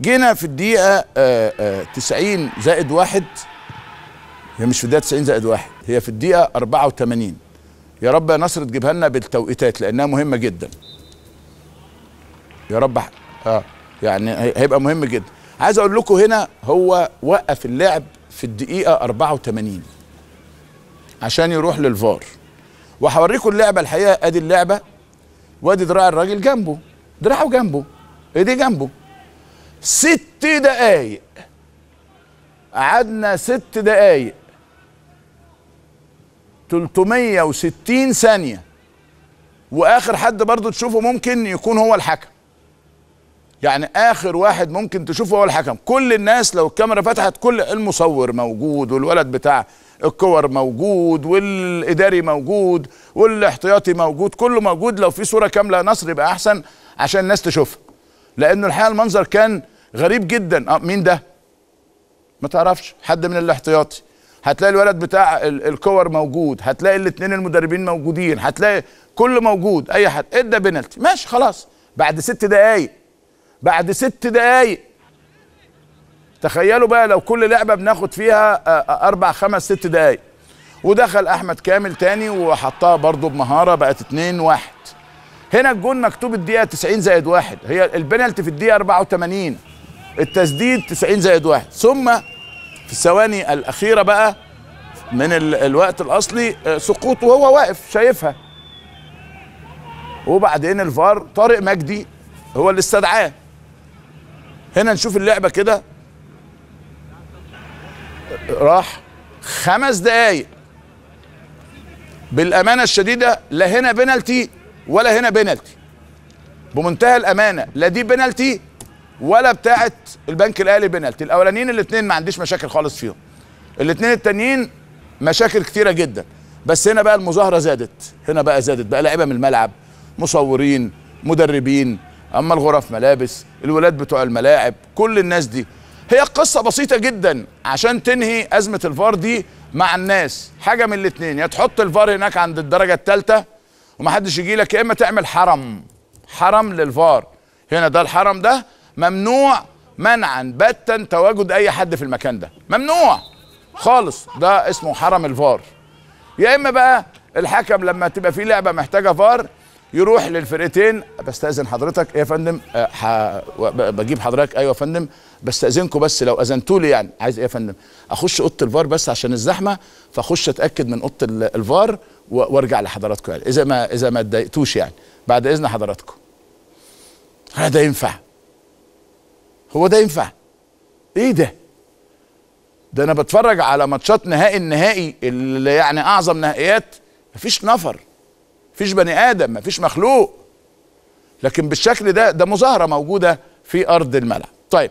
جينا في الدقيقه 90 آه، آه، زائد واحد هي مش في الدقيقه 90 زائد واحد هي في الدقيقه 84 يا رب يا نصر تجيبها لنا بالتوقيتات لانها مهمه جدا يا رب اه يعني هيبقى مهم جدا عايز اقول لكم هنا هو وقف اللعب في الدقيقه 84 عشان يروح للفار وهوريكم اللعبه الحقيقه ادي اللعبه وادي دراع الراجل جنبه دراعه جنبه ايديه جنبه ست دقايق قعدنا ست دقايق 360 ثانية وآخر حد برضو تشوفه ممكن يكون هو الحكم يعني آخر واحد ممكن تشوفه هو الحكم كل الناس لو الكاميرا فتحت كل المصور موجود والولد بتاع الكور موجود والإداري موجود والاحتياطي موجود كله موجود لو في صورة كاملة نصر يبقى أحسن عشان الناس تشوفها لأنه الحقيقة المنظر كان غريب جدا اه مين ده ما تعرفش حد من الاحتياطي هتلاقي الولد بتاع الكور موجود هتلاقي الاثنين المدربين موجودين هتلاقي كل موجود اي حد ادى بنالتي ماشي خلاص بعد ست دقايق بعد ست دقايق تخيلوا بقى لو كل لعبه بناخد فيها آه، آه، اربع خمس ست دقايق ودخل احمد كامل تاني وحطها برضه بمهاره بقت 2 1 هنا الجون مكتوب الدقيقه 90 زائد واحد هي البنالتي في الدقيقه 84 التسديد 90 زائد واحد ثم في الثواني الأخيرة بقى من الوقت الأصلي آه، سقوط وهو واقف شايفها وبعدين الفار طارق مجدي هو اللي استدعاه هنا نشوف اللعبة كده راح خمس دقايق بالأمانة الشديدة لا هنا بنالتي ولا هنا بنالتي بمنتهى الأمانة لا دي بنالتي ولا بتاعه البنك الاهلي بنالتي الاولانيين الاثنين ما عنديش مشاكل خالص فيهم الاثنين التانيين مشاكل كثيره جدا بس هنا بقى المظاهره زادت هنا بقى زادت بقى لعيبه من الملعب مصورين مدربين اما الغرف ملابس الولاد بتوع الملاعب كل الناس دي هي القصه بسيطه جدا عشان تنهي ازمه الفار دي مع الناس حاجه من الاثنين يا تحط الفار هناك عند الدرجه الثالثه ومحدش يجي لك يا اما تعمل حرم حرم للفار هنا ده الحرم ده ممنوع منعا باتا تواجد اي حد في المكان ده ممنوع خالص ده اسمه حرم الفار يا اما بقى الحكم لما تبقى في لعبه محتاجه فار يروح للفرقتين بستاذن حضرتك ايه يا فندم أه بجيب حضرتك ايوه يا فندم بستاذنكم بس لو اذنتوا لي يعني عايز ايه يا فندم اخش اوضه الفار بس عشان الزحمه فاخش اتاكد من اوضه الفار وارجع لحضراتكم يعني اذا ما اذا ما اتضايقتوش يعني بعد اذن حضراتكم هذا ينفع هو ده ينفع ايه ده ده انا بتفرج على ماتشات نهائي النهائي اللي يعني اعظم نهائيات مفيش نفر مفيش بني ادم مفيش مخلوق لكن بالشكل ده ده مظاهره موجوده في ارض الملعب طيب